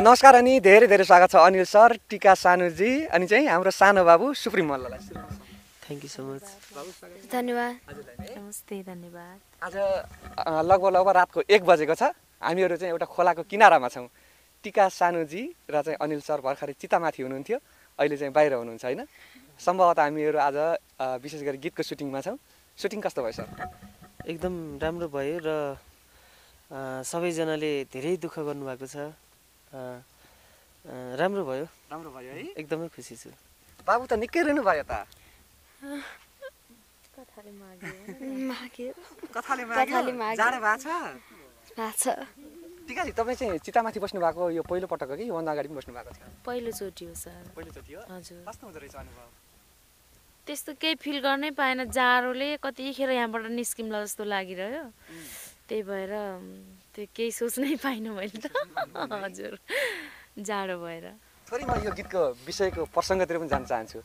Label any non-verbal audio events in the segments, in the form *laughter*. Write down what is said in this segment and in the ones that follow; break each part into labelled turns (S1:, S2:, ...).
S1: नमस्कार अनि धेरै धेरै स्वागत छ अनिल सर टिका सानुजी अनि चाहिँ हाम्रो सानो बाबु सुप्रिम मल्ललाई थ्याङ्क यू सो मच
S2: धन्यवाद धन्यवाद आज
S1: लगभग लगभग रातको एक बजेको छ हामीहरू चाहिँ एउटा खोलाको किनारामा छौँ टिका सानुजी र चाहिँ अनिल सर भर्खरै चितामाथि हुनुहुन्थ्यो अहिले चाहिँ बाहिर हुनुहुन्छ होइन सम्भवतः हामीहरू आज विशेष गरी गीतको सुटिङमा छौँ सुटिङ कस्तो भयो सर
S3: एकदम राम्रो भयो र सबैजनाले धेरै दुःख गर्नुभएको छ राम्रो भयो राम्रो भयो है एकदमै खुसी छु बाबु त निकै रुनु भयो त
S1: तपाईँ चाहिँ चितामाथि बस्नु भएको यो पहिलो पटक हो कि योभन्दा अगाडि पनि बस्नु भएको थियो
S2: पहिलोचोटि हो सर पहिलोचोटि हो हजुर त्यस्तो केही फिल गर्नै पाएन जाडोले कतिखेर यहाँबाट निस्किम्ला जस्तो लागिरह्यो त्यही भएर त्यो केही सोच्नै पाइनँ मैले त हजुर जाडो भएर
S1: थोरै म यो गीतको विषयको प्रसङ्गतिर पनि जान चाहन्छु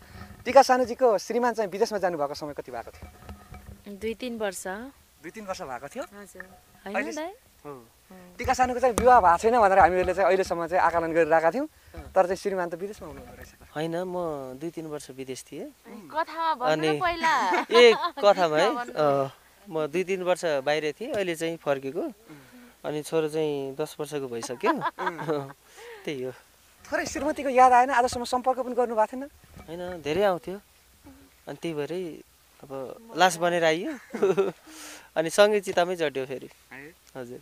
S1: टिका सानुजीको श्रीमान चाहिँ विदेशमा जानुभएको समय कति भएको
S2: थियो दुई तिन वर्ष दुई तिन वर्ष भएको थियो
S1: टिका सानुको चाहिँ विवाह भएको छैन भनेर हामीहरूले चाहिँ अहिलेसम्म चाहिँ आकलन गरिरहेका थियौँ तर चाहिँ श्रीमान त विदेशमा हुनुहुँदो रहेछ होइन म दुई तिन
S3: वर्ष विदेश थिएँ
S2: अनि *laughs* ए कथा भयो
S3: म दुई तिन वर्ष बाहिर थिएँ अहिले चाहिँ फर्केको अनि छोरो चाहिँ दस वर्षको भइसक्यो *laughs* *laughs* त्यही हो
S1: थोरै श्रीमतीको याद आएन आजसम्म सम्पर्क पनि गर्नुभएको थिएन
S3: होइन धेरै आउँथ्यो अनि त्यही भएरै अब लास बनेर आइयो *laughs* अनि सँगै चितामै जट्यो फेरि हजुर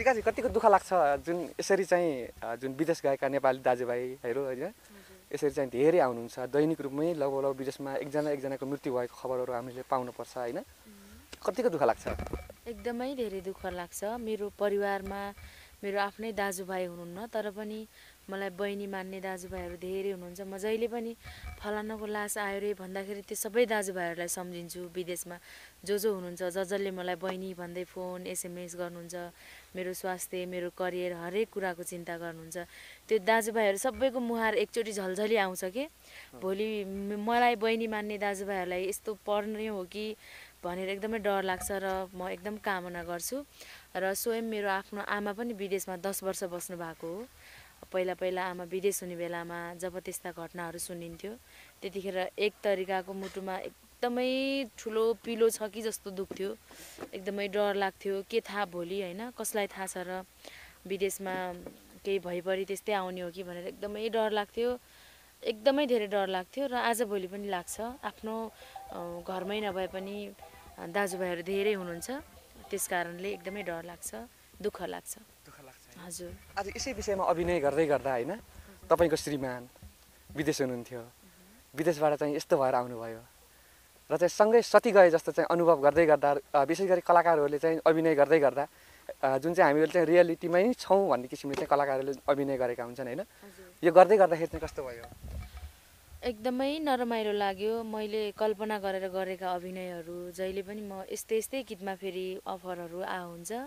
S1: टिकाजी कतिको दुःख लाग्छ जुन यसरी चाहिँ जुन विदेश गएका नेपाली दाजुभाइहरू होइन यसरी चाहिँ धेरै आउनुहुन्छ दैनिक रूपमै लगभग लगभग विदेशमा एकजना एकजनाको मृत्यु भएको खबरहरू हामीले पाउनुपर्छ होइन कतिको दुःख लाग्छ
S2: एकदमै धेरै दुःख लाग्छ मेरो परिवारमा मेरो आफ्नै दाजुभाइ हुनुहुन्न तर पनि मलाई बहिनी मान्ने दाजुभाइहरू धेरै हुनुहुन्छ म जहिले पनि फलानाको लास आयो रे भन्दाखेरि त्यो सबै दाजुभाइहरूलाई सम्झिन्छु विदेशमा जो जो हुनुहुन्छ ज जसले मलाई बहिनी भन्दै फोन एसएमएस गर्नुहुन्छ मेरो स्वास्थ्य मेरो करियर हरेक कुराको चिन्ता गर्नुहुन्छ त्यो दाजुभाइहरू सबैको मुहार एकचोटि झल्झली आउँछ कि भोलि मलाई बहिनी मान्ने दाजुभाइहरूलाई यस्तो पर्ने हो कि भनेर एकदमै डर लाग्छ र म एकदम कामना गर्छु र स्वयं मेरो आफ्नो आमा पनि विदेशमा दस वर्ष बस्नु भएको हो पहिला पहिला आमा विदेश हुने बेलामा जब त्यस्ता घटनाहरू सुनिन्थ्यो त्यतिखेर एक तरिकाको मुटुमा एकदमै ठुलो पिलो छ कि जस्तो दुख्थ्यो एकदमै डर लाग्थ्यो के थाहा भोलि होइन कसलाई थाहा छ र विदेशमा केही भइपरि त्यस्तै आउने हो कि भनेर एकदमै डर लाग्थ्यो एकदमै धेरै डर लाग्थ्यो र आजभोलि पनि लाग्छ आफ्नो घरमै नभए पनि दाजुभाइहरू धेरै हुनुहुन्छ त्यस कारणले एकदमै डर लाग्छ दुःख लाग्छ दुःख लाग्छ हजुर आज
S1: यसै विषयमा अभिनय गर्दै गर्दा होइन तपाईँको श्रीमान विदेश हुनुहुन्थ्यो विदेशबाट चाहिँ यस्तो भएर आउनुभयो र चाहिँ सँगै सती गए जस्तो चाहिँ अनुभव गर्दै गर्दा विशेष गरी कलाकारहरूले चाहिँ अभिनय गर्दै गर्दा जुन चाहिँ हामीहरूले चाहिँ रियालिटीमै छौँ भन्ने किसिमले चाहिँ कलाकारहरूले अभिनय गरेका हुन्छन् होइन यो गर्दै गर्दाखेरि चाहिँ कस्तो भयो
S2: एकदमै नरमाइलो लाग्यो मैले कल्पना गरेर गरेका अभिनयहरू जहिले पनि म यस्तै यस्तै गीतमा फेरि अफरहरू आ हुन्छ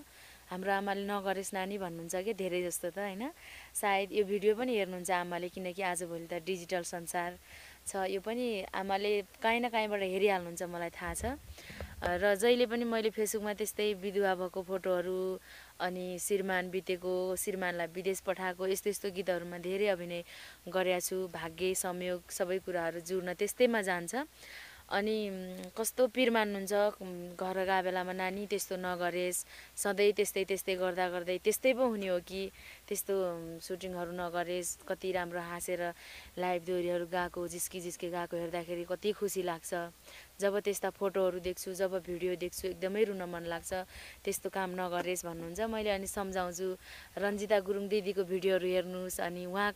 S2: हाम्रो आमाले नगरेस् नानी भन्नुहुन्छ कि धेरै जस्तो त होइन सायद यो भिडियो पनि हेर्नुहुन्छ आमाले किनकि आजभोलि त डिजिटल संसार छ यो पनि आमाले काहीँ न काहीँबाट हेरिहाल्नुहुन्छ मलाई थाहा छ र जहिले पनि मैले फेसबुकमा त्यस्तै विधुवा भएको फोटोहरू अनि श्रीमान बितेको श्रीमानलाई विदेश पठाएको यस्तो यस्तो गीतहरूमा धेरै अभिनय गरेका छु भाग्य संयोग सबै कुराहरू जुड्न त्यस्तैमा जान्छ अनि कस्तो पिर मान्नुहुन्छ घर गएको बेलामा नानी त्यस्तो नगरेस् सधैँ त्यस्तै त्यस्तै गर्दा गर्दै त्यस्तै पो हुने हो कि त्यस्तो सुटिङहरू नगरेस् कति राम्रो हाँसेर लाइभ दोहोरीहरू गएको जिस्की जिस्की गएको हेर्दाखेरि कति खुसी लाग्छ जब त्यस्ता फोटोहरू देख्छु जब भिडियो देख्छु एकदमै रुन मन लाग्छ त्यस्तो काम नगरेस् भन्नुहुन्छ मैले अनि सम्झाउँछु रन्जिता गुरुङ दिदीको भिडियोहरू हेर्नुहोस् अनि उहाँ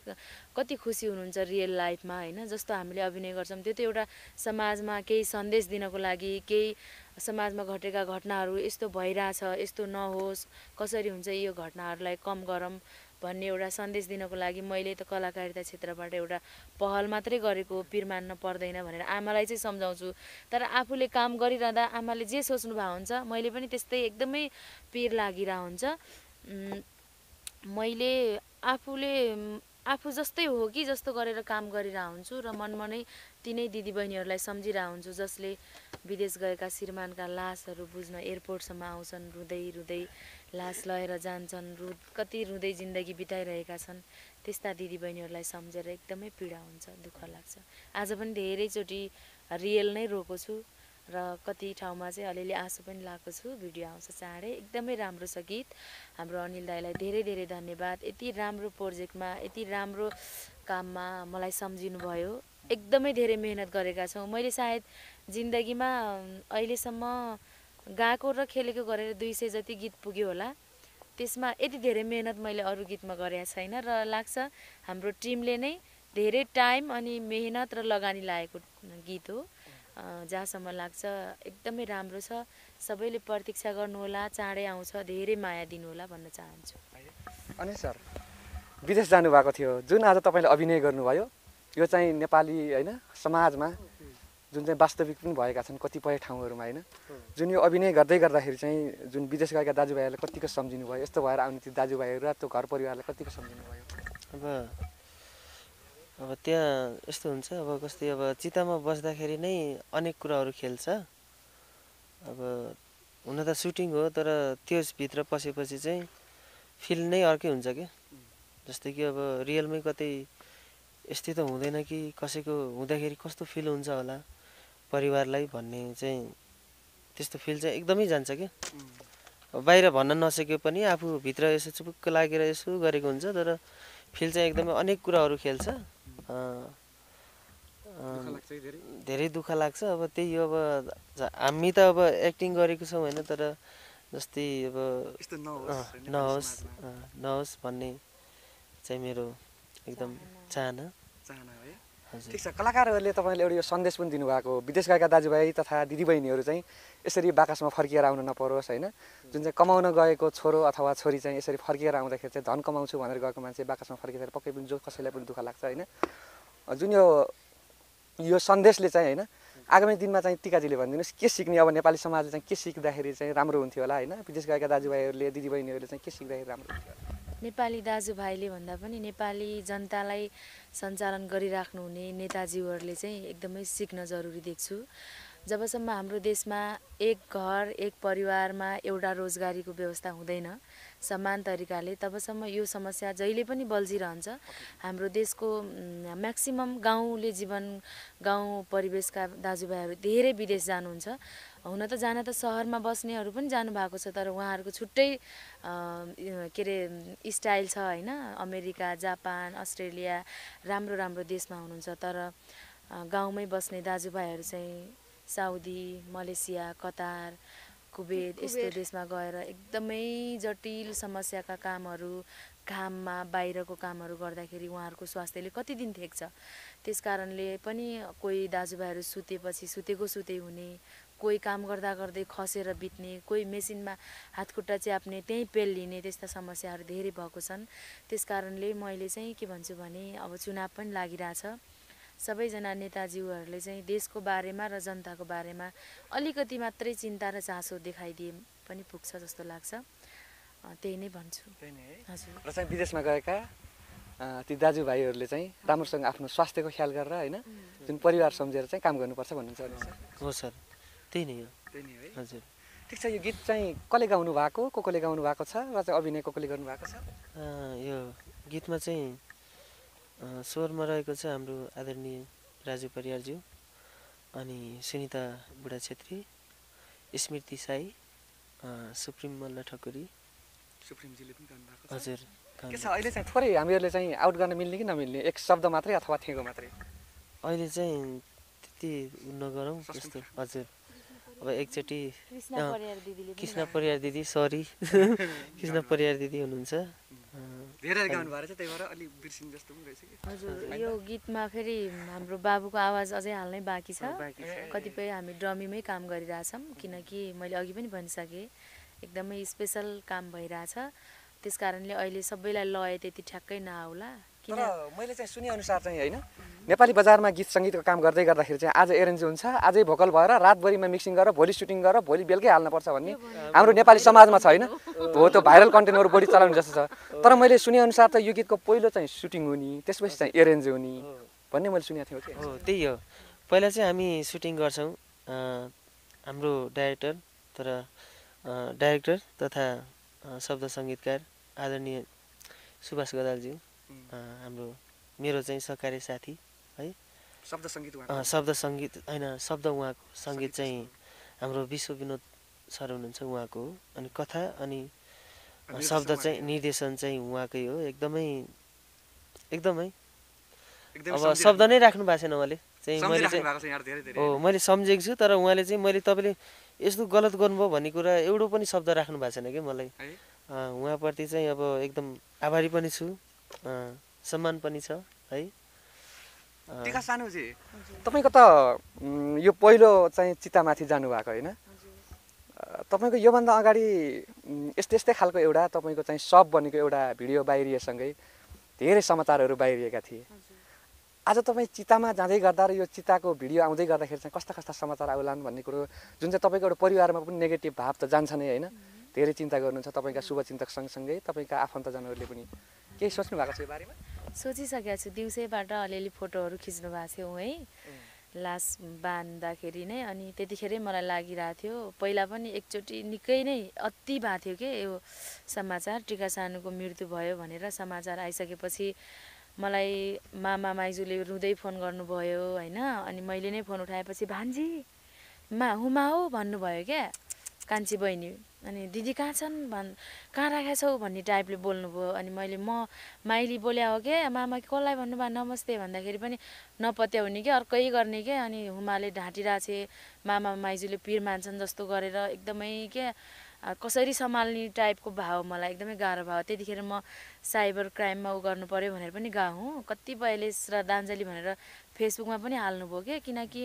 S2: कति खुसी हुनुहुन्छ रियल लाइफमा होइन जस्तो हामीले अभिनय गर्छौँ त्यो त एउटा समाजमा केही सन्देश दिनको लागि केही समाजमा घटेका घटनाहरू यस्तो भइरहेछ यस्तो नहोस् कसरी हुन्छ यो घटनाहरूलाई कम गरम भन्ने एउटा सन्देश दिनको लागि मैले त कलाकारिता क्षेत्रबाट एउटा पहल मात्रै गरेको पिर मान्न पर्दैन भनेर आमालाई चाहिँ सम्झाउँछु तर आफूले काम गरिरहँदा आमाले जे सोच्नु भएको हुन्छ मैले पनि त्यस्तै एकदमै पिर लागिरह हुन्छ मैले आफूले आफू जस्तै हो कि जस्तो गरेर काम गरिरह हुन्छु र मनमा नै तिनै दिदीबहिनीहरूलाई सम्झिरहेको हुन्छु जसले विदेश गएका श्रीमानका लासहरू बुझ्न एयरपोर्टसम्म आउँछन् रुँदै रुँदै लास लगेर जान्छन् रु कति रुँदै जिन्दगी बिताइरहेका छन् त्यस्ता दिदीबहिनीहरूलाई सम्झेर एकदमै पीडा हुन्छ दुःख लाग्छ आज पनि धेरैचोटि रियल नै रोएको छु र कति ठाउँमा चाहिँ अलिअलि आँसु पनि लगाएको छु भिडियो आउँछ चाँडै एकदमै राम्रो छ गीत हाम्रो अनिल दाईलाई धेरै धेरै धन्यवाद यति राम्रो प्रोजेक्टमा यति राम्रो काममा मलाई सम्झिनुभयो एकदमै धेरै मेहनत गरेका छौँ मैले सायद जिन्दगीमा अहिलेसम्म गाएको र खेलेको गरेर दुई सय जति गीत पुग्यो होला त्यसमा यति धेरै मेहनत मैले अरू गीतमा गरेको छैन र लाग्छ हाम्रो टिमले नै धेरै टाइम अनि मेहनत र लगानी लागेको गीत हो जहाँसम्म लाग्छ एकदमै राम्रो छ सबैले प्रतीक्षा गर्नुहोला चाँडै आउँछ धेरै माया दिनुहोला भन्न चाहन्छु
S1: अनि सर विदेश जानुभएको थियो जुन आज तपाईँले अभिनय गर्नुभयो यो चाहिँ नेपाली होइन समाजमा जुन चाहिँ वास्तविक पनि भएका छन् कतिपय ठाउँहरूमा होइन जुन यो अभिनय गर्दै गर्दाखेरि चाहिँ जुन विदेश गएका दाजुभाइहरूलाई कतिको सम्झिनु भयो यस्तो भएर आउने त्यो दाजुभाइहरू र त्यो घर परिवारलाई कतिको
S3: सम्झिनु भयो अब अब त्यहाँ यस्तो हुन्छ अब कस्तै अब चितामा बस्दाखेरि नै अनेक कुराहरू खेल्छ अब हुन त सुटिङ हो तर त्यसभित्र पसेपछि चाहिँ फिल नै अर्कै हुन्छ क्या जस्तै कि अब रियलमै कतै यस्तै त हुँदैन कि कसैको हुँदाखेरि कस्तो फिल हुन्छ होला परिवारलाई भन्ने चाहिँ त्यस्तो फिल चाहिँ एकदमै जान्छ क्या बाहिर भन्न नसके पनि आफूभित्र यसो चुपुक्क लागेर यसो गरेको हुन्छ तर फिल चाहिँ एकदमै अनेक कुराहरू खेल्छ धेरै दुःख लाग्छ अब त्यही हो अब हामी त अब एक्टिङ गरेको छौँ होइन तर जस्तै अब नहोस् नहोस् भन्ने चाहिँ मेरो एकदम चाहना चाहना है ठिक छ कलाकारहरूले
S1: तपाईँले एउटा यो सन्देश पनि दिनुभएको विदेश गएका दाजुभाइ तथा दिदीबहिनीहरू चाहिँ यसरी बाकसमा फर्किएर आउनु नपरोस् होइन जुन चाहिँ कमाउन गएको छोरो अथवा छोरी चाहिँ यसरी फर्किएर आउँदाखेरि चाहिँ धन कमाउँछु भनेर गएको मान्छे बाकसमा फर्किँदाखेरि पक्कै पनि जो कसैलाई पनि दुःख लाग्छ होइन जुन यो यो सन्देशले चाहिँ होइन आगामी दिनमा चाहिँ टिकाजीले भनिदिनुहोस् के सिक्ने अब नेपाली समाजले चाहिँ के सिक्दाखेरि चाहिँ राम्रो हुन्थ्यो होला होइन विदेश गएका दाजुभाइहरूले दिदीबहिनीहरूले चाहिँ के सिक्दाखेरि राम्रो हुन्थ्यो होला
S2: नेपाली दाजुभाइले भन्दा पनि नेपाली जनतालाई सञ्चालन गरिराख्नुहुने नेताजीहरूले चाहिँ एकदमै सिक्न जरुरी देख्छु जबसम्म हाम्रो देशमा एक घर एक परिवारमा एउटा रोजगारीको व्यवस्था हुँदैन समान तरिकाले तबसम्म यो समस्या जहिले पनि बल्झिरहन्छ हाम्रो देशको म्याक्सिमम् गाउँले जीवन गाउँ परिवेशका दाजुभाइहरू धेरै विदेश जानुहुन्छ हुन त जान त सहरमा बस्नेहरू पनि जानुभएको छ तर उहाँहरूको छुट्टै के अरे स्टाइल छ होइन अमेरिका जापान अस्ट्रेलिया राम्रो राम्रो देशमा हुनुहुन्छ तर गाउँमै बस्ने दाजुभाइहरू चाहिँ साउदी मलेसिया कतार कुबेत यस्तो देशमा गएर एकदमै जटिल समस्याका कामहरू घाममा बाहिरको कामहरू गर्दाखेरि उहाँहरूको स्वास्थ्यले कति दिन थेक्छ त्यस कारणले पनि कोही दाजुभाइहरू सुतेपछि सुतेको सुते हुने कोही काम गर्दा गर्दै खसेर बित्ने कोही मेसिनमा हातखुट्टा च्याप्ने त्यहीँ पेल लिने त्यस्ता समस्याहरू धेरै भएको छन् त्यस कारणले मैले चाहिँ के भन्छु भने अब चुनाव पनि लागिरहेछ सबैजना नेताज्यूहरूले चाहिँ देशको बारेमा र जनताको बारेमा अलिकति मात्रै चिन्ता र चासो देखाइदिए पनि पुग्छ जस्तो लाग्छ त्यही नै भन्छु हजुर र चाहिँ विदेशमा
S1: गएका ती दाजुभाइहरूले चाहिँ राम्रोसँग आफ्नो स्वास्थ्यको ख्याल गरेर होइन जुन परिवार सम्झेर चाहिँ काम गर्नुपर्छ भन्नुहुन्छ
S3: हो सर त्यही नै हो है हजुर
S1: ठिक छ यो गीत चाहिँ कसले गाउनु भएको को कसले गाउनु भएको छ र चाहिँ अभिनय को कसले गर्नुभएको छ
S3: यो गीतमा चाहिँ स्वरमा रहेको छ हाम्रो आदरणीय राजु परियारज्यू अनि सुनिता बुढा छेत्री स्मृति साई सुप्रिम मल्ल ठकुरी
S1: सुप्रिमजीले पनि गाउनु भएको हजुर के छ अहिले चाहिँ थोरै हामीहरूले चाहिँ आउट गर्न मिल्ने कि नमिल्ने एक शब्द मात्रै अथवा थिएको मात्रै
S3: अहिले चाहिँ त्यति नगरौँ जस्तो हजुर अब एकचोटि कृष्ण परियार दिदी सरी *laughs* *laughs* कृष्ण परियार दिदी हुनुहुन्छ
S1: हजुर यो
S2: गीतमा फेरि हाम्रो बाबुको आवाज अझै हाल्नै बाँकी छ कतिपय हामी ड्रमीमै काम गरिरहेछौँ किनकि मैले अघि पनि भनिसकेँ एकदमै स्पेसल काम भइरहेछ त्यस कारणले अहिले सबैलाई लय त्यति ठ्याक्कै नआउला तर
S1: मैले चाहिँ सुनेअनुसार चाहिँ होइन नेपाली बजारमा गीत सङ्गीतको काम गर्दै गर्दाखेरि चाहिँ आज एरेन्ज हुन्छ आजै भोकल भएर रातभरिमा मिक्सिङ गरेर भोलि सुटिङ गरेर भोलि बेलुकै हाल्नुपर्छ भन्ने हाम्रो नेपाली समाजमा छ होइन हो त्यो भाइरल कन्टेन्टहरू बढी चलाउने जस्तो छ तर मैले सुनेअनुसार त यो गीतको पहिलो चाहिँ सुटिङ हुने त्यसपछि चाहिँ एरेन्ज हुने भन्ने मैले सुनेको थिएँ हो
S3: त्यही हो पहिला चाहिँ हामी सुटिङ गर्छौँ हाम्रो डाइरेक्टर तर डाइरेक्टर तथा शब्द सङ्गीतकार आदरणीय सुभाष गदालज्यू हाम्रो मेरो चाहिँ सहकारी साथी है शब्द सङ्गीत शब्द सङ्गीत होइन शब्द उहाँको सङ्गीत चाहिँ हाम्रो विश्व विनोद सर हुनुहुन्छ उहाँको अनि कथा अनि शब्द चाहिँ निर्देशन चाहिँ उहाँकै हो एकदमै एकदमै अब शब्द नै राख्नु भएको छैन उहाँले चाहिँ मैले हो मैले सम्झेको छु तर उहाँले चाहिँ मैले तपाईँले यस्तो गलत गर्नुभयो भन्ने कुरा एउटो पनि शब्द राख्नु भएको छैन कि मलाई उहाँप्रति चाहिँ अब एकदम आभारी पनि छु सम्मान पनि छ है
S1: तपाईँको त यो पहिलो चाहिँ चितामाथि जानुभएको होइन तपाईँको योभन्दा अगाडि यस्तै यस्तै खालको एउटा तपाईँको चाहिँ सब बनेको एउटा भिडियो बाहिरिएसँगै धेरै समाचारहरू बाहिरिएका थिए आज तपाईँ चितामा जाँदै गर्दा र यो चिताको भिडियो आउँदै गर्दाखेरि चाहिँ कस्ता कस्ता समाचार आउलान् भन्ने कुरो जुन चाहिँ तपाईँको एउटा परिवारमा पनि नेगेटिभ भाव त जान्छ नै होइन धेरै चिन्ता गर्नुहुन्छ तपाईँका शुभचिन्तक सँगसँगै तपाईँका आफन्तजनहरूले पनि केही सोच्नु भएको छ यो बारेमा
S2: सोचिसकेको छु दिउँसैबाट अलिअलि फोटोहरू खिच्नु भएको थियो है लास बाँध्दाखेरि नै अनि त्यतिखेरै मलाई लागिरहेको थियो पहिला पनि एकचोटि निकै नै अति भएको थियो कि यो समाचार टिका सानोको मृत्यु भयो भनेर समाचार आइसकेपछि मलाई मामा माइजूले रुँदै फोन गर्नुभयो होइन अनि मैले नै फोन उठाएपछि भान्जी मा हुमा हो भन्नुभयो क्या कान्छी बहिनी अनि दिदी कहाँ छन् भन् कहाँ राखेछौ भन्ने टाइपले बोल्नुभयो अनि मैले म माइली बोल्या हो क्या मामा कसलाई भन्नुभयो नमस्ते भन्दाखेरि पनि नपत्याउने कि अर्कै गर्ने क्या अनि हुमाले ढाँटिरहेको छ मामा माइजूले पिर मान्छन् जस्तो गरेर एकदमै क्या कसरी सम्हाल्ने टाइपको भाव मलाई एकदमै गाह्रो भयो त्यतिखेर म साइबर क्राइममा उ गर्नु पऱ्यो भनेर पनि गएको हुँ कतिपयले श्रद्धाञ्जली भनेर फेसबुकमा पनि हाल्नुभयो क्या किनकि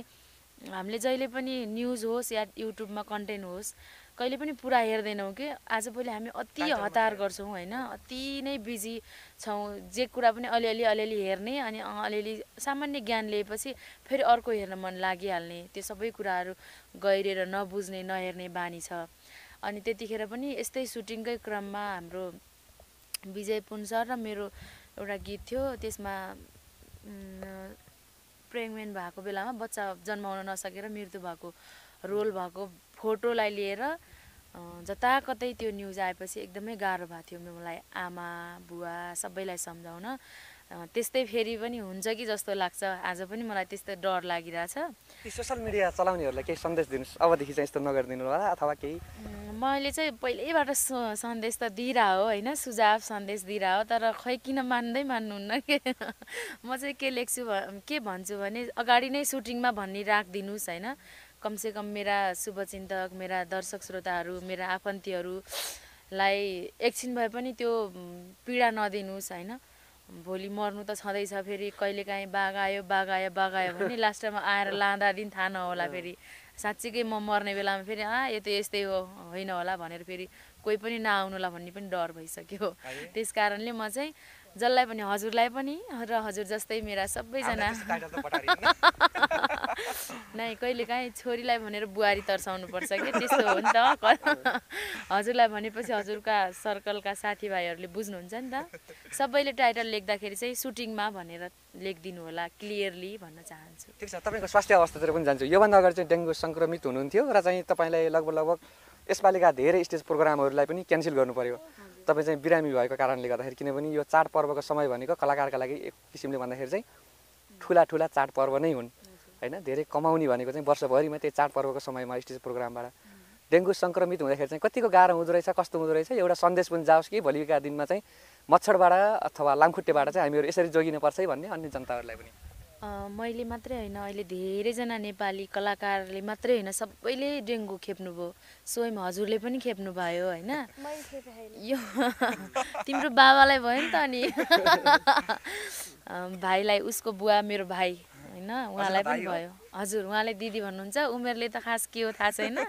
S2: हामीले जहिले पनि न्युज होस् या युट्युबमा कन्टेन्ट होस् कहिले पनि पुरा हेर्दैनौँ कि आज भोलि हामी अति हतार गर्छौँ होइन अति नै बिजी छौँ जे कुरा पनि अलिअलि अलिअलि हेर्ने अनि अलिअलि सामान्य ज्ञान लिएपछि फेरि अर्को हेर्न मन लागिहाल्ने त्यो सबै कुराहरू गहिरेर नबुझ्ने नहेर्ने बानी छ अनि त्यतिखेर पनि यस्तै सुटिङकै क्रममा हाम्रो विजय पुन सर र मेरो एउटा गीत थियो त्यसमा प्रेग्नेन्ट भएको बेलामा बच्चा जन्माउन नसकेर मृत्यु भएको रोल भएको फोटोलाई लिएर जताकतै त्यो न्युज आएपछि एकदमै गाह्रो भएको थियो मलाई आमा बुवा सबैलाई सम्झाउन त्यस्तै फेरि पनि हुन्छ कि जस्तो लाग्छ आज पनि मलाई त्यस्तो डर लागिरहेछ
S1: सोसियल मिडिया चलाउनेहरूलाई केही सन्देश दिनुहोस् अबदेखि चाहिँ यस्तो नगरिदिनु होला अथवा केही
S2: मैले चाहिँ पहिल्यैबाट सन्देश त दिइरह हो होइन सुझाव सन्देश दिइरह हो तर खै किन मान्दै मान्नुहुन्न कि *laughs* म चाहिँ के लेख्छु के भन्छु भने अगाडि नै सुटिङमा भन्ने राखिदिनुहोस् होइन कमसेकम मेरा शुभचिन्तक मेरा दर्शक श्रोताहरू मेरा आफन्तीहरूलाई एकछिन भए पनि त्यो पीडा नदिनुहोस् होइन भोलि मर्नु त छँदैछ फेरि कहिलेकाहीँ बाघ आयो बाघ आयो बाघ आयो भने लास्ट टाइममा आएर लाँदा दिन थाहा नहोला फेरि साँच्चीकै म मर्ने बेलामा फेरि आ यो त यस्तै हो होइन होला भनेर फेरि कोही पनि नआउनुला भन्ने पनि डर भइसक्यो त्यस कारणले म चाहिँ जसलाई पनि हजुरलाई पनि र हजुर जस्तै मेरा सबैजना *laughs* नै कहिलेकाहीँ छोरीलाई भनेर बुहारी तर्साउनु पर्छ कि त्यस्तो हो नि त हजुरलाई भनेपछि हजुरका सर्कलका साथीभाइहरूले बुझ्नुहुन्छ नि त सबैले टाइटल लेख्दाखेरि चाहिँ सुटिङमा भनेर लेखिदिनु होला क्लियरली भन्न चाहन्छु ठिक
S1: छ तपाईँको स्वास्थ्य अवस्थातिर पनि जान्छु योभन्दा अगाडि चाहिँ डेङ्गु सङ्क्रमित हुनुहुन्थ्यो र चाहिँ तपाईँलाई लगभग लगभग यसपालिका धेरै स्टेज प्रोग्रामहरूलाई पनि क्यान्सल गर्नु पर्यो तपाईँ चाहिँ बिरामी भएको कारणले गर्दाखेरि किनभने यो चाडपर्वको समय भनेको कलाकारका लागि एक किसिमले भन्दाखेरि चाहिँ ठुला ठुला चाडपर्व नै हुन् होइन धेरै कमाउने भनेको चाहिँ वर्षभरिमा त्यही चाडपर्वको समयमा स्टेज प्रोग्रामबाट डेङ्गु सङ्क्रमित हुँदाखेरि चाहिँ कतिको गाह्रो हुँदो रहेछ कस्तो हुँदो रहेछ एउटा सन्देश पनि जाओस् कि भोलिका दिनमा चाहिँ मच्छरबाट अथवा लामखुट्टेबाट चाहिँ हामीहरू यसरी जोगिनुपर्छ है भन्ने अन्य जनताहरूलाई पनि
S2: मैले मात्रै होइन अहिले धेरैजना नेपाली कलाकारले मात्रै होइन सबैले डेङ्गु खेप्नुभयो स्वयं हजुरले पनि खेप्नु खेप्नुभयो होइन यो तिम्रो बाबालाई भयो नि त अनि भाइलाई उसको बुवा मेरो भाइ होइन उहाँलाई पनि भयो हजुर उहाँले दिदी भन्नुहुन्छ उमेरले त खास के हो थाहा छैन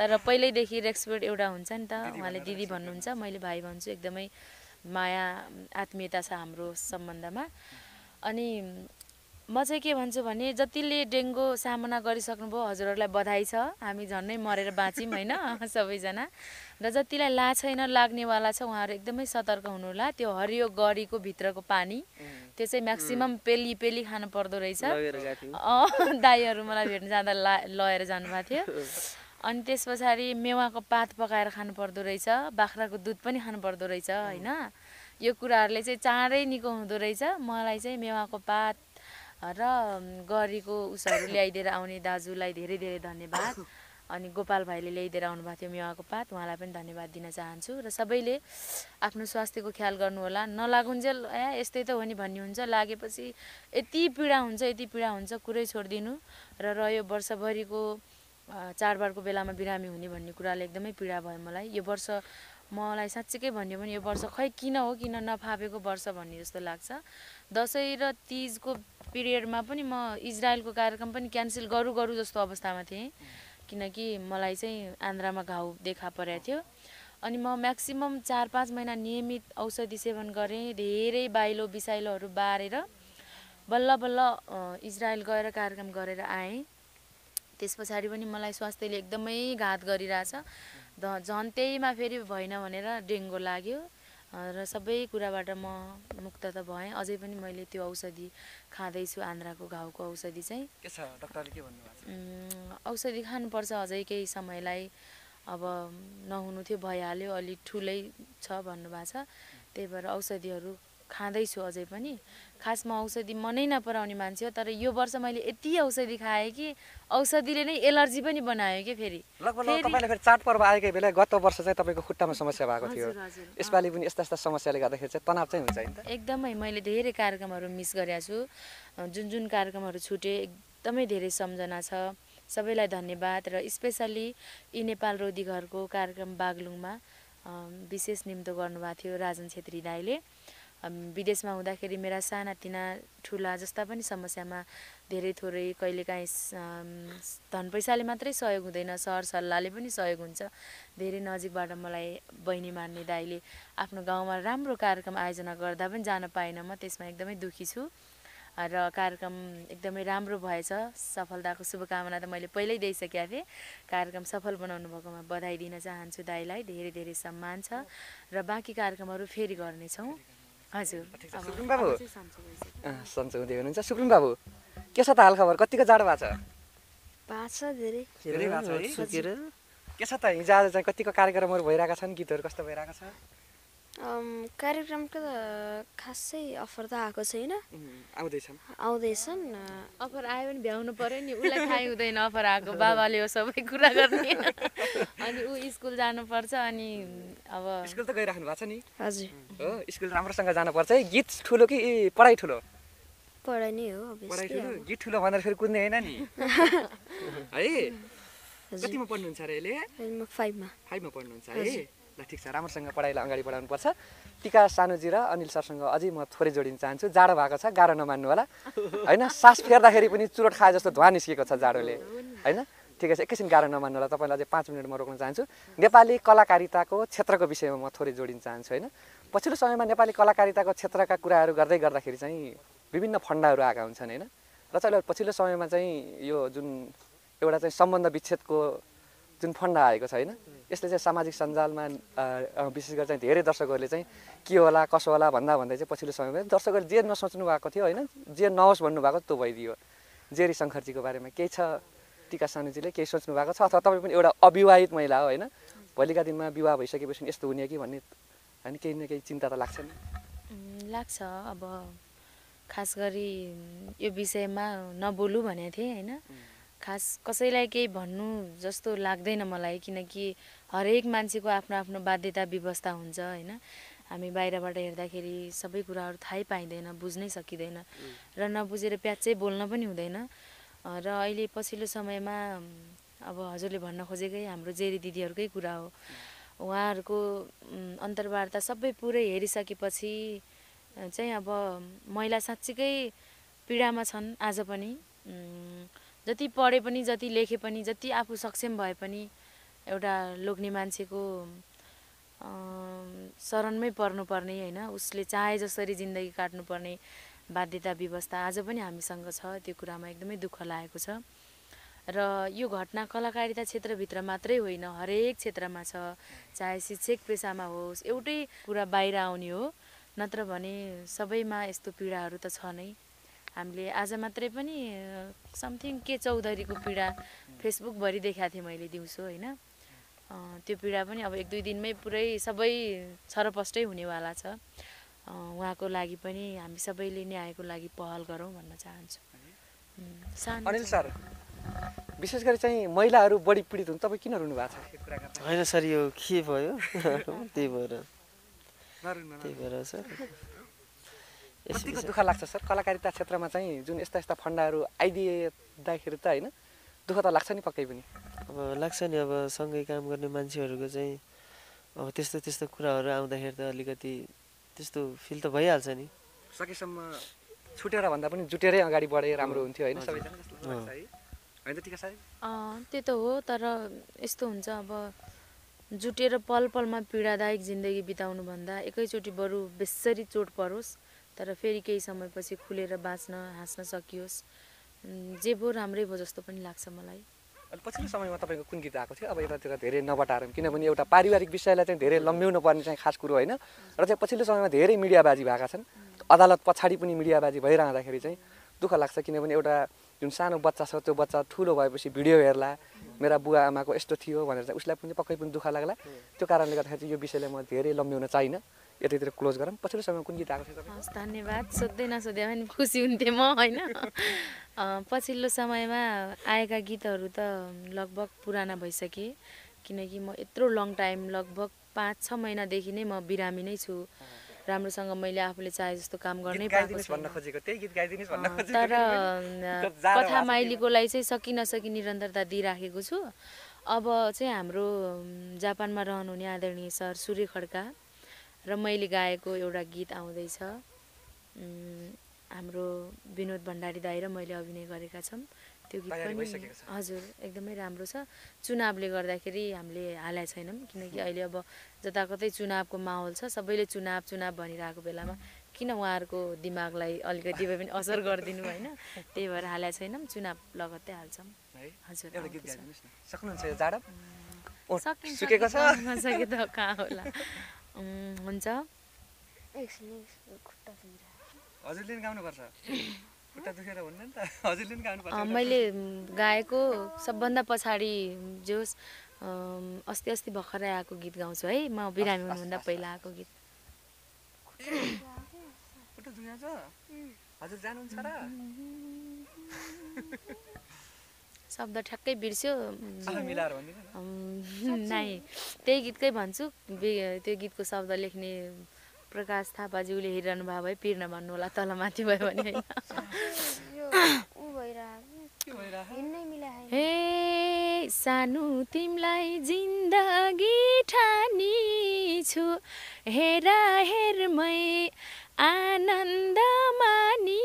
S2: तर पहिल्यैदेखि रेस्पेक्ट एउटा हुन्छ नि त उहाँले दिदी भन्नुहुन्छ मैले भाइ भन्छु एकदमै माया आत्मीयता छ हाम्रो सम्बन्धमा अनि म चाहिँ के भन्छु भने जतिले डेङ्गु सामना गरिसक्नुभयो हजुरहरूलाई बधाई छ हामी झन्नै मरेर बाँच्यौँ होइन *laughs* सबैजना र जतिलाई ला छैन लाग्नेवाला छ उहाँहरू एकदमै सतर्क हुनुहोला त्यो हरियो गरीको भित्रको पानी त्यो चाहिँ म्याक्सिमम् पेली पेली खानु पर्दो रहेछ दाईहरू मलाई भेट्न जाँदा ला लगेर जानुभएको थियो *laughs* अनि त्यस पछाडि मेवाको पात पकाएर खानु पर्दो रहेछ बाख्राको दुध पनि खानु पर्दो रहेछ होइन यो कुराहरूले चाहिँ चाँडै निको हुँदो रहेछ मलाई चाहिँ मेवाको पात र गरेको उसहरू ल्याइदिएर आउने दाजुलाई धेरै धेरै धन्यवाद अनि गोपाल भाइले ल्याइदिएर आउनुभएको थियो मेवाको पात उहाँलाई पनि धन्यवाद दिन चाहन्छु र सबैले आफ्नो स्वास्थ्यको ख्याल गर्नुहोला नलागुन्जेल ए यस्तै त हो नि भन्ने हुन्छ लागेपछि यति पीडा हुन्छ यति पीडा हुन्छ कुरै छोडिदिनु र रह्यो वर्षभरिको चाडबाडको बेलामा बिरामी हुने भन्ने कुराले एकदमै पीडा भयो मलाई यो वर्ष मलाई साँच्चीकै भन्यो भने यो वर्ष खै किन हो किन नफापेको वर्ष भन्ने जस्तो लाग्छ दसैँ र तिजको पिरियडमा पनि म इजरायलको कार्यक्रम पनि क्यान्सल गरू गरू जस्तो अवस्थामा थिएँ किनकि मलाई चाहिँ आन्द्रामा घाउ देखा परेको थियो अनि म म्याक्सिमम् चार पाँच महिना नियमित औषधि सेवन गरेँ धेरै बाइलो बिसाइलोहरू बारेर बल्ल बल्ल इजरायल गएर कार्यक्रम गरेर आएँ त्यस पछाडि पनि मलाई स्वास्थ्यले एकदमै घात गरिरहेछ झन् त्यहीमा फेरि भएन भनेर डेङ्गु लाग्यो र सबै कुराबाट म मुक्त त भएँ अझै पनि मैले त्यो औषधि खाँदैछु आन्द्राको घाउको औषधि चाहिँ औषधि खानुपर्छ अझै केही समयलाई अब नहुनु थियो भइहाल्यो अलिक ठुलै छ भन्नुभएको छ त्यही भएर औषधिहरू खाँदैछु अझै पनि खासमा म औषधि मनै नपराउने मान्छे हो तर यो वर्ष मैले यति औषधि खाएँ कि औषधिले नै एलर्जी पनि बनायो कि फेरि चाडपर्व
S1: आएकै बेला गत वर्ष चाहिँ तपाईँको खुट्टामा समस्या भएको थियो यसपालि पनि यस्ता यस्ता समस्याले गर्दाखेरि चाहिँ तनाव चाहिँ हुन्छ
S2: एकदमै मैले धेरै कार्यक्रमहरू मिस गरेको छु जुन जुन कार्यक्रमहरू छुटेँ एकदमै धेरै सम्झना छ सबैलाई धन्यवाद र स्पेसल्ली यी नेपाल रोधी घरको कार्यक्रम बागलुङमा विशेष निम्तो गर्नुभएको थियो राजन छेत्री दाईले विदेशमा हुँदाखेरि मेरा सानातिना ठुला जस्ता पनि समस्यामा धेरै थोरै कहिलेकाहीँ धन पैसाले मात्रै सहयोग हुँदैन सर सल्लाहले पनि सहयोग हुन्छ धेरै नजिकबाट मलाई बहिनी मान्ने दाईले आफ्नो गाउँमा राम्रो कार्यक्रम आयोजना गर्दा पनि जान पाएन म त्यसमा एकदमै दुःखी छु र कार्यक्रम एकदमै राम्रो भएछ सफलताको शुभकामना त मैले पहिल्यै दिइसकेका थिएँ कार्यक्रम सफल बनाउनु भएकोमा बधाई दिन चाहन्छु दाईलाई धेरै धेरै सम्मान छ र बाँकी कार्यक्रमहरू फेरि गर्नेछौँ हजुर सुप्रिम बाबु
S1: सन्चो हुँदै हुनुहुन्छ सुप्रिम बाबु के छ त हाल खबर कतिको जाडो भएको छ के छ त हिजो आज चाहिँ कतिको कार्यक्रमहरू भइरहेका छन् गीतहरू कस्तो भइरहेको छ
S2: कार्यक्रमको त खासै अफर त आएको छैन आउँदैछन् आउँदैछन् अफर आयो भने भ्याउनु पऱ्यो नि उसलाई थाहै हुँदैन अफर आएको बाबाले हो सबै कुरा गर्ने अनि ऊ स्कुल जानुपर्छ अनि अब
S1: स्कुल त गइराख्नु भएको छ नि हजुर हो स्कुल राम्रोसँग जानुपर्छ है गीत ठुलो कि पढाइ ठुलो
S3: पढाइ नै हो पढाइ ठुलो
S1: गीत ठुलो भनेर फेरि कुद्ने होइन नि *laughs* है कतिमा पढ्नुहुन्छ अरे अहिले फाइभमा फाइभमा पढ्नुहुन्छ है ल ठिक छ राम्रोसँग पढाइलाई अगाडि बढाउनु पर्छ टिका सानोजी र अनिल सरसँग अझै म थोरै जोडिन चाहन्छु जाडो भएको छ गाह्रो नमान्नु होला होइन सास फेर्दाखेरि पनि चुरोट खाए जस्तो धुवा निस्केको छ जाडोले होइन ठिकै छ एकैछिन गाह्रो नमान्नु होला तपाईँलाई अझै पाँच मिनट म रोक्न चाहन्छु नेपाली कलाकारिताको क्षेत्रको विषयमा म थोरै जोडिन चाहन्छु होइन पछिल्लो समयमा नेपाली कलाकारिताको क्षेत्रका कुराहरू गर्दै गर्दाखेरि चाहिँ विभिन्न फन्डाहरू आएका हुन्छन् होइन र चाहिँ पछिल्लो समयमा चाहिँ यो जुन एउटा चाहिँ सम्बन्ध विच्छेदको जुन फन्ड आएको छ होइन यसले चाहिँ सामाजिक सञ्जालमा विशेष गरी चाहिँ धेरै दर्शकहरूले चाहिँ के होला कसो होला भन्दा भन्दै चाहिँ पछिल्लो समयमा दर्शकहरूले जे नसोच्नु भएको थियो होइन जे नहोस् भन्नुभएको त्यो भइदियो जेरी शङ्करजीको बारेमा केही छ टिका सानुजीले केही सोच्नु भएको छ अथवा तपाईँ पनि एउटा अविवाहित महिला हो होइन भोलिका दिनमा विवाह भइसकेपछि यस्तो हुने कि भन्ने होइन केही न केही चिन्ता त लाग्छ
S2: नि लाग्छ अब खास गरी यो विषयमा नबोलु भनेको थिएँ होइन खास कसैलाई केही भन्नु जस्तो लाग्दैन मलाई किनकि हरेक मान्छेको आफ्नो आफ्नो बाध्यता व्यवस्था हुन्छ होइन हामी बाहिरबाट हेर्दाखेरि सबै कुराहरू थाहै पाइँदैन बुझ्नै सकिँदैन र नबुझेर प्याचै बोल्न पनि हुँदैन र अहिले पछिल्लो समयमा अब हजुरले भन्न खोजेकै हाम्रो जेरी दिदीहरूकै कुरा हो उहाँहरूको अन्तर्वार्ता सबै पुरै हेरिसकेपछि चाहिँ अब महिला साँच्चीकै पीडामा छन् आज पनि जति पढे पनि जति लेखे पनि जति आफू सक्षम भए पनि एउटा लोग्ने मान्छेको शरणमै पर्नुपर्ने होइन उसले चाहे जसरी जिन्दगी काट्नुपर्ने बाध्यता व्यवस्था आज पनि हामीसँग छ त्यो कुरामा एकदमै दुःख लागेको छ र यो घटना कलाकारिता क्षेत्रभित्र मात्रै होइन हरेक क्षेत्रमा छ चाहे शिक्षक पेसामा होस् एउटै कुरा बाहिर आउने हो नत्र भने सबैमा यस्तो पीडाहरू त छ नै हामीले आज मात्रै पनि समथिङ के चौधरीको पीडा फेसबुकभरि देखाएको थिएँ मैले दिउँसो होइन त्यो पीडा पनि अब एक दुई दिनमै पुरै सबै छरपष्टै हुनेवाला छ उहाँको लागि पनि हामी सबैले न्यायको लागि पहल गरौँ भन्न चाहन्छु अनिल सर
S3: विशेष गरी
S1: चाहिँ महिलाहरू बढी पीडित हुन् तपाईँ किन रुनु भएको छ
S3: होइन सर यो के भयो *laughs* त्यही भएर त्यही भएर सर कतिको दुःख
S1: लाग्छ सर कलाकारिता क्षेत्रमा चाहिँ जुन यस्ता यस्ता फन्डाहरू आइदिँदाखेरि त होइन दुःख त लाग्छ नि पक्कै पनि
S3: अब लाग्छ नि अब सँगै काम गर्ने मान्छेहरूको चाहिँ अब त्यस्तो त्यस्तो कुराहरू आउँदाखेरि त अलिकति त्यस्तो फिल त भइहाल्छ नि
S1: सकेसम्म छुटेर भन्दा पनि जुटेरै अगाडि बढे राम्रो हुन्थ्यो होइन
S2: त्यो त हो तर यस्तो हुन्छ अब जुटेर पल पलमा पीडादायक जिन्दगी बिताउनुभन्दा एकैचोटि बरु बेसरी चोट परोस् तर फेरि केही समयपछि खुलेर बाँच्न हाँस्न सकियोस् जे भो राम्रै भयो जस्तो पनि लाग्छ मलाई
S1: पछिल्लो समयमा तपाईँको कुन गीत आएको थियो अब यतातिर धेरै नबटाएर किनभने एउटा पारिवारिक विषयलाई चाहिँ धेरै लम्ब्याउनु पर्ने चाहिँ खास कुरो होइन र चाहिँ पछिल्लो समयमा धेरै मिडियाबाजी भएका छन् अदालत पछाडि पनि मिडियाबाजी भइरहँदाखेरि चाहिँ दुःख लाग्छ किनभने एउटा जुन सानो बच्चा छ त्यो बच्चा ठुलो भएपछि भिडियो हेर्ला मेरा बुवा आमाको यस्तो थियो भनेर चाहिँ उसलाई पनि पक्कै पनि दुःख लाग्ला त्यो कारणले गर्दाखेरि चाहिँ यो विषयलाई म धेरै लम्ब्याउन चाहिँ यतातिर क्लोज गरौँ पछिल्लो समय कुन गीत आएको छ
S2: हस् धन्यवाद सोध्दै नसोध्यो भने खुसी हुन्थेँ म होइन पछिल्लो समयमा आएका गीतहरू त लगभग पुराना भइसके किनकि म यत्रो लङ टाइम लगभग पाँच छ महिनादेखि नै म बिरामी नै छु राम्रोसँग मैले आफूले चाहे जस्तो काम गर्नै पाएको
S1: तर कथा
S2: लागि चाहिँ सकि नसकि निरन्तरता दिइराखेको छु अब चाहिँ हाम्रो जापानमा रहनुहुने आदरणीय सर सूर्य खड्का र मैले गाएको एउटा गीत आउँदैछ हाम्रो विनोद भण्डारी दाई र मैले अभिनय गरेका छौँ त्यो गीत पनि हजुर एकदमै राम्रो छ चुनावले गर्दाखेरि हामीले हाले छैनौँ किनकि अहिले अब जताकतै चुनावको माहौल छ सबैले चुनाव चुनाव भनिरहेको बेलामा किन उहाँहरूको दिमागलाई अलिकति भए पनि असर गरिदिनु होइन त्यही भएर हाले छैनौँ चुनाव लगत्तै हाल्छौँ हजुर सक्नुहुन्छ कहाँ होला *laughs* हुन्छ
S1: *laughs* मैले
S2: गाएको सबभन्दा पछाडि जोस अस्ति अस्ति भर्खरै आएको गीत गाउँछु है म बिरामी हुनुभन्दा पहिला आएको गीत
S1: हजुर जानुहुन्छ र *laughs*
S2: शब्द ठ्याक्कै बिर्स्यो *laughs* *laughs* नाइ त्यही गीतकै भन्छु त्यो गीतको शब्द लेख्ने प्रकाश थापाज्यूले हेरिरहनु भयो भए पिर्न भन्नु होला तल माथि भयो भने हे सानो तिमीलाई जिन्दगी ठानी छु हेर हेरमै आनन्द मानी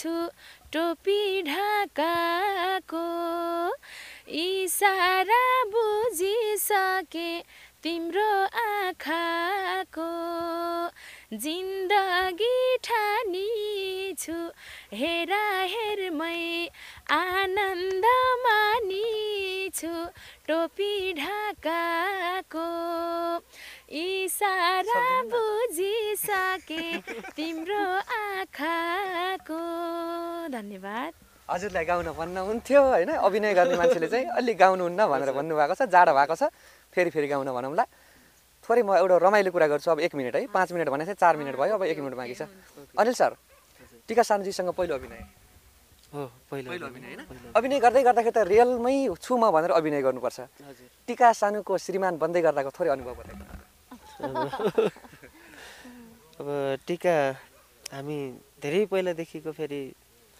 S2: छु टोपी ढाकाको इसारा बुझिसके तिम्रो आँखाको जिन्दगी ठानी छु हेरा हेरमै आनन्द मानी छु टोपी ढाकाको इसारा बुझिसके तिम्रो आँखाको धन्यवाद
S1: हजुरलाई गाउन भन्न हुन्थ्यो होइन अभिनय गर्ने मान्छेले चाहिँ अलिक गाउनुहुन्न भनेर भन्नुभएको छ जाडो भएको छ फेरि फेरि गाउन भनौँला थोरै म एउटा रमाइलो कुरा गर्छु अब एक मिनट है पाँच मिनट भनेको थिएँ चार मिनट भयो अब एक मिनट बाँकी छ अनिल सर टिका सानुजीसँग पहिलो अभिनय
S3: पहिलो अभिनय होइन
S1: अभिनय गर्दै गर्दाखेरि त रियलमै छु म भनेर अभिनय गर्नुपर्छ टिका सानुको श्रीमान बन्दै गर्दाको थोरै
S3: अनुभव अब टिका हामी धेरै पहिलादेखिको फेरि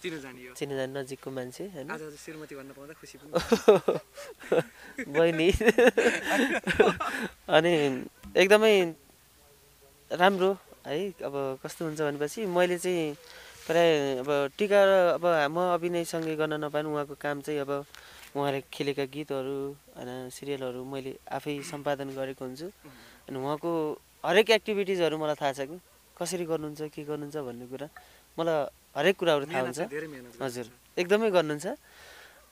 S3: चिनाजान नजिकको मान्छे होइन *laughs* बहिनी अनि एकदमै राम्रो है अब कस्तो हुन्छ भनेपछि मैले चाहिँ प्रायः अब टिका र अब म अभिनयसँगै गर्न नपाए उहाँको काम चाहिँ अब उहाँले खेलेका गीतहरू होइन सिरियलहरू मैले आफै सम्पादन गरेको हुन्छु अनि उहाँको हरेक एक्टिभिटिजहरू मलाई थाहा छ कि कसरी गर्नुहुन्छ के गर्नुहुन्छ भन्ने कुरा मलाई हरेक कुराहरू थाहा हुन्छ हजुर एकदमै गर्नुहुन्छ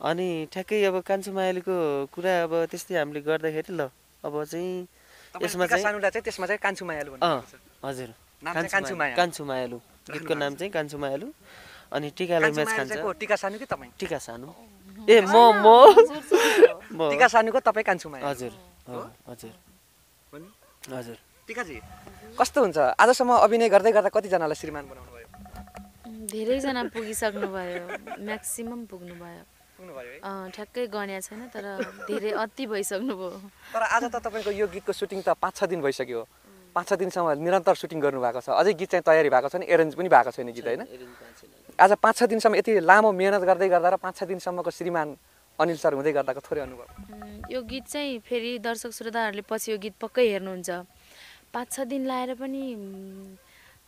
S3: अनि ठ्याक्कै अब कान्छु मायालीको कुरा अब त्यस्तै हामीले गर्दाखेरि ल अब चाहिँ यसमा चाहिँ
S1: त्यसमा चाहिँ कान्छु मायालु हजुर कान्छु
S3: मायालु गीतको नाम चाहिँ कान्छु मायालु अनि टिकाले म्याच खान्छ टिका सानु कि तपाईँ टिका सानु ए म म *laughs* टिका सानुको तपाईँ कान्छु माया हजुर हजुर हजुर टिकाजी
S1: कस्तो हुन्छ आजसम्म अभिनय गर्दै गर्दा कतिजनालाई श्रीमान बनाउनु
S2: धेरैजना भयो म्याक्सिमम् पुग्नुभयो ठ्याक्कै गन्या छैन तर धेरै अति भइसक्नु भयो
S1: तर आज त तपाईँको यो गीतको सुटिङ त पाँच छ दिन भइसक्यो पाँच छ दिनसम्म निरन्तर सुटिङ गर्नुभएको छ अझै गीत चाहिँ तयारी भएको छैन एरेन्ज पनि भएको छैन गीत होइन आज पाँच छ दिनसम्म यति लामो मेहनत गर्दै गर्दा र पाँच छ दिनसम्मको श्रीमान अनिल सर हुँदै गर्दाको थोरै
S2: अनुभव यो गीत चाहिँ फेरि दर्शक श्रोताहरूले पछि यो गीत पक्कै हेर्नुहुन्छ पाँच छ दिन लाएर पनि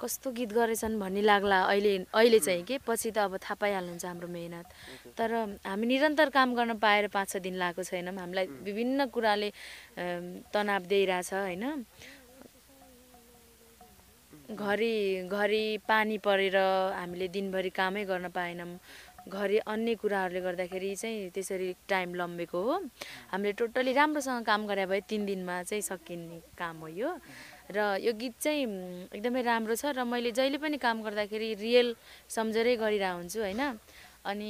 S2: कस्तो गीत गरेछन् भन्ने लाग्ला अहिले अहिले चाहिँ के पछि त अब थाहा पाइहाल्नुहुन्छ हाम्रो मेहनत तर हामी निरन्तर काम गर्न पाएर पाँच छ दिन लगाएको छैनौँ हामीलाई विभिन्न कुराले तनाव दिइरहेछ होइन घरि घरि पानी परेर हामीले दिनभरि कामै गर्न पाएनौँ घरि अन्य कुराहरूले गर्दाखेरि चाहिँ त्यसरी टाइम लम्बेको हो हामीले टोटल्ली राम्रोसँग काम गरे भए तिन दिनमा चाहिँ सकिने काम हो यो र यो गीत चाहिँ एकदमै राम्रो छ र मैले जहिले पनि काम गर्दाखेरि रियल सम्झेरै गरिरहेको हुन्छु होइन अनि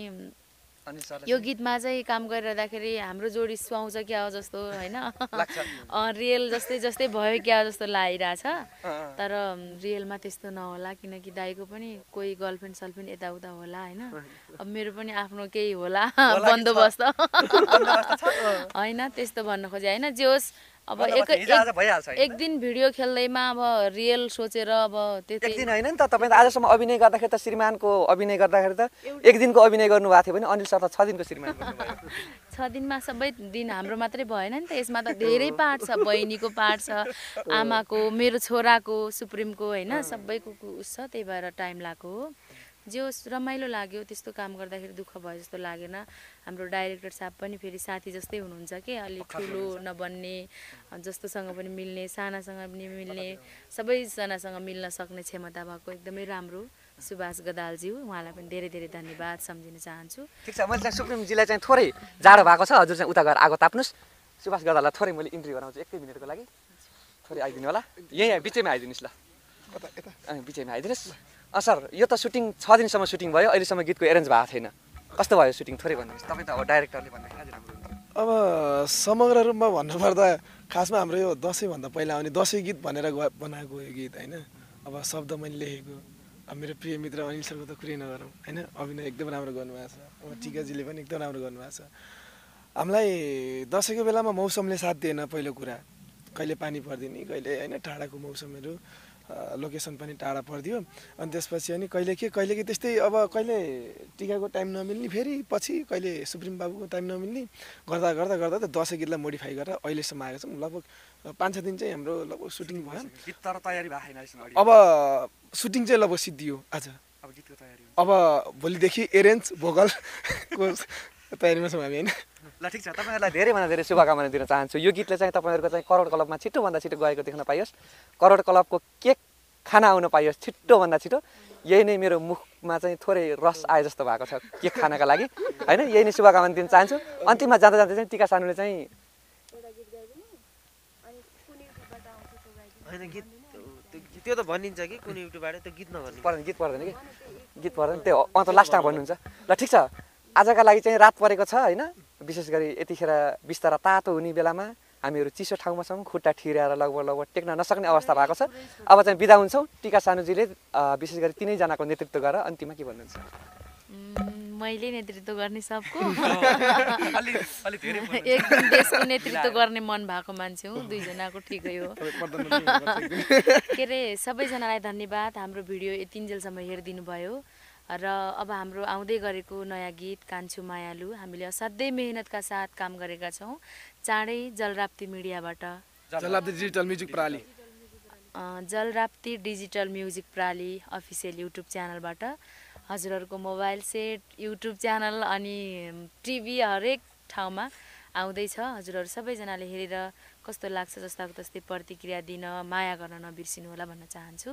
S2: यो गीतमा चाहिँ काम गरिरहँदाखेरि हाम्रो जोडी सुहाउँछ क्या हो जस्तो होइन रियल जस्तै जस्तै भयो क्या जस्तो लागिरहेछ तर रियलमा त्यस्तो नहोला किनकि दाईको पनि कोही गर्लफ्रेन्ड सर्लफ्रेन्ड यताउता होला होइन अब मेरो पनि आफ्नो केही होला बन्दोबस्त *laughs* होइन त्यस्तो भन्न खोजे होइन जे होस् अब एक एक दिन भिडियो खेल्दैमा अब रियल सोचेर अब त्यति एक दिन होइन नि त तपाईँ त आजसम्म
S1: अभिनय गर्दाखेरि त श्रीमानको अभिनय गर्दाखेरि त एक दिनको अभिनय गर्नुभएको थियो भने अनिल सर त छ दिनको श्रीमान
S2: *laughs* छ दिनमा सबै दिन हाम्रो मात्रै भएन नि त यसमा त धेरै *laughs* पार्ट छ बहिनीको पार्ट छ आमाको मेरो छोराको सुप्रिमको होइन सबैको उस छ त्यही भएर टाइम लागेको हो जे होस् रमाइलो लाग्यो त्यस्तो काम गर्दाखेरि दुःख भयो जस्तो लागेन हाम्रो डाइरेक्टर साहब पनि फेरि साथी जस्तै हुनुहुन्छ कि अलिक ठुलो नबन्ने जस्तोसँग पनि मिल्ने सानासँग पनि मिल्ने सबैजनासँग मिल्न सक्ने क्षमता भएको एकदमै राम्रो सुभाष गदालज्यू उहाँलाई पनि धेरै धेरै धन्यवाद सम्झिन चाहन्छु
S1: ठिक छ मैले चाहिँ सुप्रिमजीलाई चाहिँ थोरै जाडो भएको छ हजुर चाहिँ उता गएर आगो ताप्नुहोस् सुभाष गदाललाई थोरै मैले इन्ट्री गराउँछु एकै मिनटको लागि थोरै आइदिनु होला यहीँ बिचैमा आइदिनुहोस्
S3: ल
S1: बिचैमा आइदिनुहोस् सर यो त सुटिङ छ दिनसम्म सुटिङ भयो अहिलेसम्म गीतको एरेन्ज भएको थिएन कस्तो भयो सुटिङ थोरै भन्नुहोस् तपाईँ त अब डाइरेक्टरले भन्दाखेरि
S3: अब समग्र रूपमा भन्नुपर्दा खासमा हाम्रो यो दसैँभन्दा पहिला आउने दसैँ गीत भनेर बनाएको यो गीत होइन अब शब्द मैले लेखेको अब मेरो प्रिय मित्र अनिल सरको त कुरै नगरौँ होइन अभिनय एकदम राम्रो गर्नुभएको छ अब टिकाजीले पनि एकदम राम्रो गर्नुभएको छ हामीलाई दसैँको बेलामा मौसमले साथ दिएन पहिलो कुरा कहिले पानी पर्दैन कहिले होइन टाढाको मौसमहरू लोकेसन पनि टाढा परिदियो अनि त्यसपछि अनि कहिले के कहिले के त्यस्तै अब कहिले टिकाको टाइम नमिल्ने फेरि पछि कहिले सुप्रिम बाबुको टाइम नमिल्ने गर्दा गर्दा गर्दा त दसैँ गीतलाई मोडिफाई गरेर अहिलेसम्म आएको छौँ लगभग पाँच छ दिन चाहिँ हाम्रो लगभग सुटिङ भयो
S1: तयारी भएको अब
S3: सुटिङ चाहिँ लगभग सिद्धियो आज अब भोलिदेखि एरेन्ज भोकलको *laughs* तयारीमा
S1: छौँ हामी होइन ल ठिक छ तपाईँहरूलाई धेरैभन्दा धेरै शुभकामना दिन चाहन्छु यो गीतले चाहिँ तपाईँहरूको चाहिँ करोड क्लबमा छिटोभन्दा छिटो गएको देख्न पाइयोस् करोड क्लबको केक खाना आउन पाइयोस् छिटोभन्दा छिटो यही नै मेरो मुखमा चाहिँ थोरै रस आए जस्तो भएको छ केक खानाको लागि होइन यही नै शुभकामना दिन चाहन्छु अन्तिममा जाँदा जाँदा चाहिँ टिका सानुले चाहिँ
S3: त्यो त भनिन्छ कि कुनै युट्युबबाट त्यो गीत नभन्नु पर्दैन गीत पर्दैन कि गीत पर्दैन त्यो अन्त लास्टमा भन्नुहुन्छ
S1: ल ठिक छ आजका लागि चाहिँ रात परेको छ होइन विशेष गरी यतिखेर बिस्तारा तातो हुने बेलामा हामीहरू चिसो ठाउँमा छौँ खुट्टा ठिराएर लगभग लगभग टेक्न नसक्ने अवस्था भएको छ अब चाहिँ बिदा हुन्छौँ टिका सानुजीले विशेष गरी तिनैजनाको नेतृत्व गरेर अन्तिममा के
S2: भन्नुहुन्छ मैले नेतृत्व गर्ने सबको *laughs* एकदम देशको नेतृत्व *laughs* गर्ने मन भएको मान्छे हुँ दुईजनाको ठिकै हो *laughs* के अरे सबैजनालाई धन्यवाद हाम्रो भिडियो यतिन्जेलसम्म हेरिदिनु भयो र अब हाम्रो आउँदै गरेको नयाँ गीत कान्छु मायालु हामीले असाध्यै मेहनतका साथ काम गरेका छौँ चाँडै जलराप्ती मिडियाबाट जलराप्ती
S3: डिजिटल म्युजिक प्रणाली
S2: जलराप्ती डिजिटल म्युजिक प्रणाली अफिसियल युट्युब च्यानलबाट हजुरहरूको मोबाइल सेट युट्युब च्यानल अनि टिभी हरेक ठाउँमा आउँदैछ हजुरहरू सबैजनाले हेरेर कस्तो लाग्छ जस्ताको जस्तै प्रतिक्रिया दिन माया गर्न नबिर्सिनु होला भन्न चाहन्छु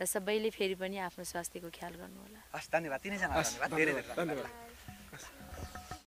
S2: र सबैले फेरि पनि आफ्नो स्वास्थ्यको ख्याल गर्नुहोला
S1: हस् धन्यवाद धन्यवाद